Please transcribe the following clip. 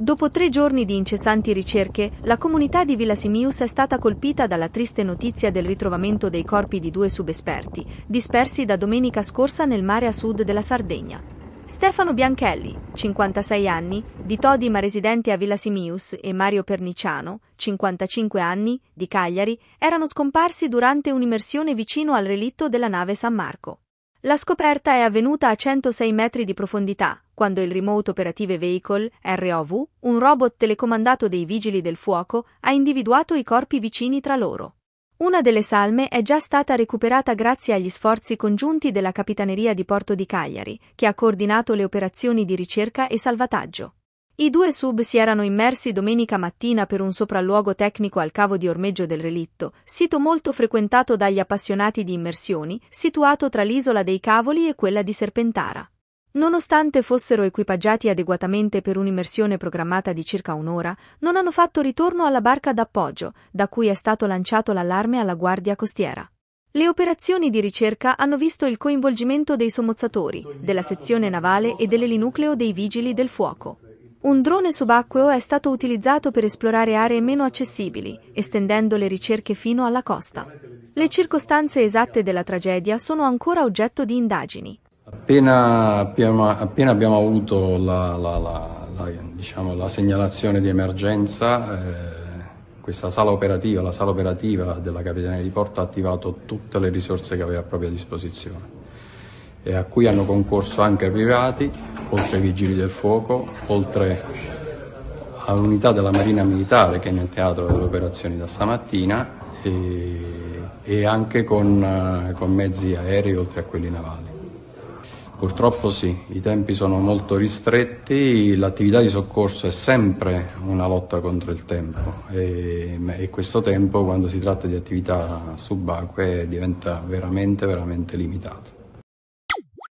Dopo tre giorni di incessanti ricerche, la comunità di Villa Simius è stata colpita dalla triste notizia del ritrovamento dei corpi di due subesperti, dispersi da domenica scorsa nel mare a sud della Sardegna. Stefano Bianchelli, 56 anni, di Todima residente a Villa Simius, e Mario Perniciano, 55 anni, di Cagliari, erano scomparsi durante un'immersione vicino al relitto della nave San Marco. La scoperta è avvenuta a 106 metri di profondità, quando il Remote Operative Vehicle, ROV, un robot telecomandato dei vigili del fuoco, ha individuato i corpi vicini tra loro. Una delle salme è già stata recuperata grazie agli sforzi congiunti della Capitaneria di Porto di Cagliari, che ha coordinato le operazioni di ricerca e salvataggio. I due sub si erano immersi domenica mattina per un sopralluogo tecnico al cavo di ormeggio del relitto, sito molto frequentato dagli appassionati di immersioni, situato tra l'isola dei Cavoli e quella di Serpentara. Nonostante fossero equipaggiati adeguatamente per un'immersione programmata di circa un'ora, non hanno fatto ritorno alla barca d'appoggio, da cui è stato lanciato l'allarme alla guardia costiera. Le operazioni di ricerca hanno visto il coinvolgimento dei sommozzatori, della sezione navale e dell'elinucleo dei vigili del fuoco. Un drone subacqueo è stato utilizzato per esplorare aree meno accessibili, estendendo le ricerche fino alla costa. Le circostanze esatte della tragedia sono ancora oggetto di indagini. Appena, appena, appena abbiamo avuto la, la, la, diciamo, la, segnalazione di emergenza, eh, questa sala operativa, la sala operativa della Capitaneria di Porto ha attivato tutte le risorse che aveva a propria disposizione e a cui hanno concorso anche privati, oltre ai vigili del fuoco, oltre all'unità della Marina Militare che è nel teatro delle operazioni da stamattina e, e anche con, eh, con mezzi aerei oltre a quelli navali. Purtroppo sì, i tempi sono molto ristretti, l'attività di soccorso è sempre una lotta contro il tempo e, e, questo tempo quando si tratta di attività subacquee diventa veramente, veramente limitato.